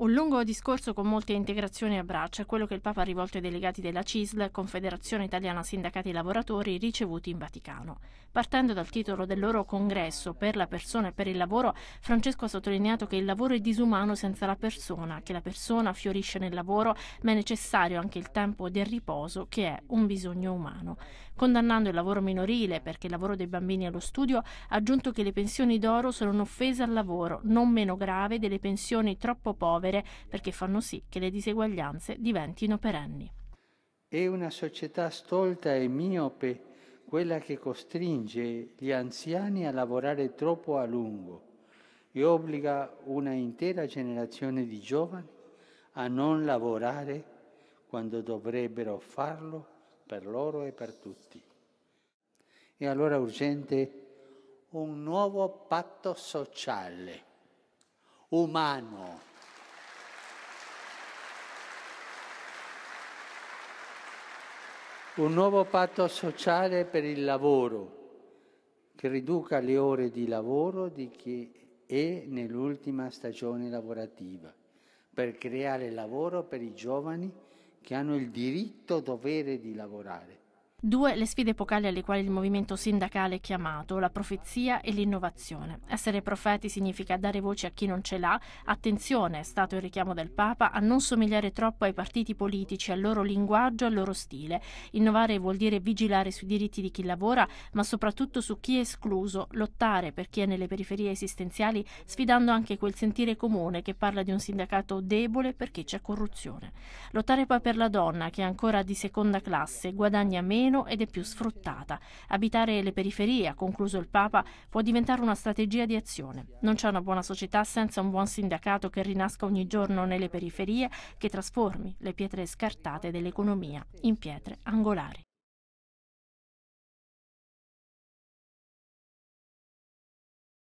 Un lungo discorso con molte integrazioni e abbraccio è quello che il Papa ha rivolto ai delegati della CISL, Confederazione Italiana Sindacati Lavoratori, ricevuti in Vaticano. Partendo dal titolo del loro congresso Per la persona e per il lavoro, Francesco ha sottolineato che il lavoro è disumano senza la persona, che la persona fiorisce nel lavoro, ma è necessario anche il tempo del riposo, che è un bisogno umano. Condannando il lavoro minorile, perché il lavoro dei bambini allo studio, ha aggiunto che le pensioni d'oro sono un'offesa al lavoro, non meno grave delle pensioni troppo povere muovere perché fanno sì che le diseguaglianze diventino perenni. È una società stolta e miope quella che costringe gli anziani a lavorare troppo a lungo e obbliga una intera generazione di giovani a non lavorare quando dovrebbero farlo per loro e per tutti. E allora è urgente un nuovo patto sociale, umano. un nuovo patto sociale per il lavoro che riduca le ore di lavoro di chi è nell'ultima stagione lavorativa, per creare lavoro per i giovani che hanno il diritto dovere di lavorare Due, le sfide epocali alle quali il movimento sindacale è chiamato, la profezia e l'innovazione. Essere profeti significa dare voce a chi non ce l'ha, attenzione, è stato il richiamo del Papa, a non somigliare troppo ai partiti politici, al loro linguaggio, al loro stile. Innovare vuol dire vigilare sui diritti di chi lavora, ma soprattutto su chi è escluso, lottare per chi è nelle periferie esistenziali, sfidando anche quel sentire comune che parla di un sindacato debole perché c'è corruzione. Lottare poi per la donna, che è ancora di seconda classe, guadagna meno, meno ed è più sfruttata. Abitare le periferie, ha concluso il Papa, può diventare una strategia di azione. Non c'è una buona società senza un buon sindacato che rinasca ogni giorno nelle periferie, che trasformi le pietre scartate dell'economia in pietre angolari.